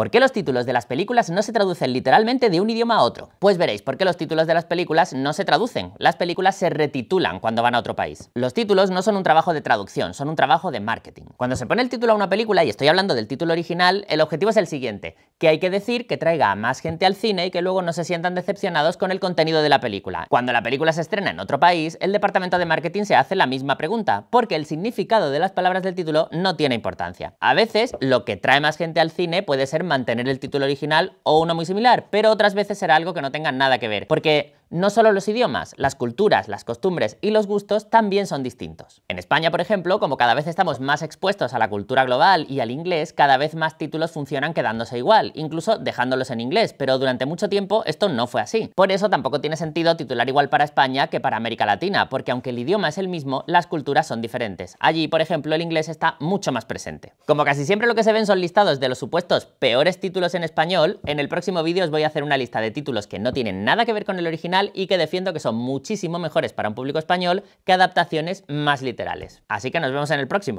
¿Por qué los títulos de las películas no se traducen literalmente de un idioma a otro? Pues veréis por qué los títulos de las películas no se traducen. Las películas se retitulan cuando van a otro país. Los títulos no son un trabajo de traducción, son un trabajo de marketing. Cuando se pone el título a una película, y estoy hablando del título original, el objetivo es el siguiente, que hay que decir que traiga a más gente al cine y que luego no se sientan decepcionados con el contenido de la película. Cuando la película se estrena en otro país, el departamento de marketing se hace la misma pregunta, porque el significado de las palabras del título no tiene importancia. A veces, lo que trae más gente al cine puede ser mantener el título original o uno muy similar, pero otras veces será algo que no tenga nada que ver, porque no solo los idiomas, las culturas, las costumbres y los gustos también son distintos. En España, por ejemplo, como cada vez estamos más expuestos a la cultura global y al inglés, cada vez más títulos funcionan quedándose igual, incluso dejándolos en inglés, pero durante mucho tiempo esto no fue así. Por eso tampoco tiene sentido titular igual para España que para América Latina, porque aunque el idioma es el mismo, las culturas son diferentes. Allí, por ejemplo, el inglés está mucho más presente. Como casi siempre lo que se ven son listados de los supuestos peores títulos en español, en el próximo vídeo os voy a hacer una lista de títulos que no tienen nada que ver con el original y que defiendo que son muchísimo mejores para un público español que adaptaciones más literales. Así que nos vemos en el próximo.